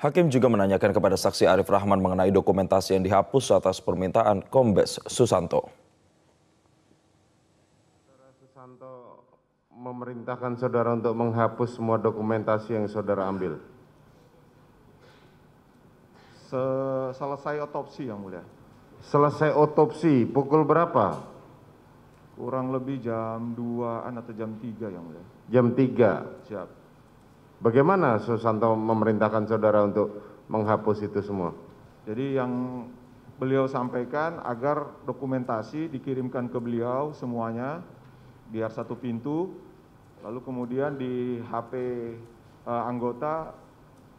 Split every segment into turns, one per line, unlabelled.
Hakim juga menanyakan kepada saksi Arief Rahman mengenai dokumentasi yang dihapus atas permintaan Kombes Susanto.
Saudara Susanto memerintahkan saudara untuk menghapus semua dokumentasi yang saudara ambil.
Selesai otopsi yang mulia.
Selesai otopsi pukul berapa?
Kurang lebih jam 2 atau jam 3 yang mulia.
Jam 3. Siap bagaimana susanto memerintahkan saudara untuk menghapus itu semua
jadi yang beliau sampaikan agar dokumentasi dikirimkan ke beliau semuanya biar satu pintu lalu kemudian di HP uh, e, anggota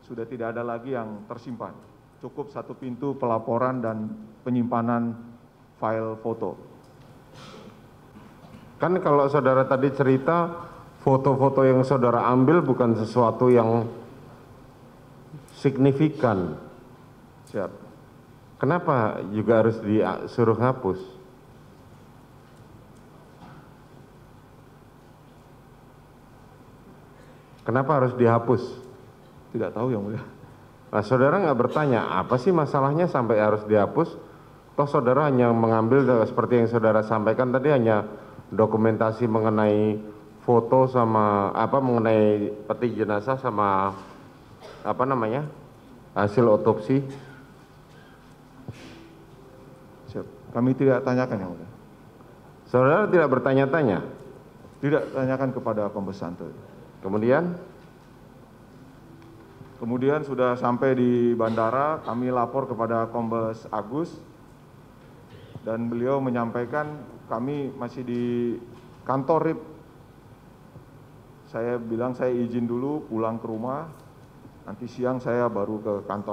sudah tidak ada lagi yang tersimpan cukup satu pintu pelaporan dan penyimpanan file foto
kan kalau saudara tadi cerita foto-foto yang saudara ambil bukan sesuatu yang signifikan. Siap. Kenapa juga harus disuruh hapus? Kenapa harus dihapus? Tidak tahu yang mulia. Nah saudara nggak bertanya apa sih masalahnya sampai harus dihapus? Toh saudara hanya mengambil seperti yang saudara sampaikan tadi hanya dokumentasi mengenai foto sama apa mengenai peti jenazah sama apa namanya hasil otopsi
Siap. kami tidak tanyakan yang mulia saudara tidak bertanya-tanya tidak tanyakan kepada pembesanto kemudian kemudian sudah sampai di bandara kami lapor kepada kombes Agus dan beliau menyampaikan kami masih di kantor RIP saya bilang saya izin dulu pulang ke rumah nanti siang saya baru ke kantor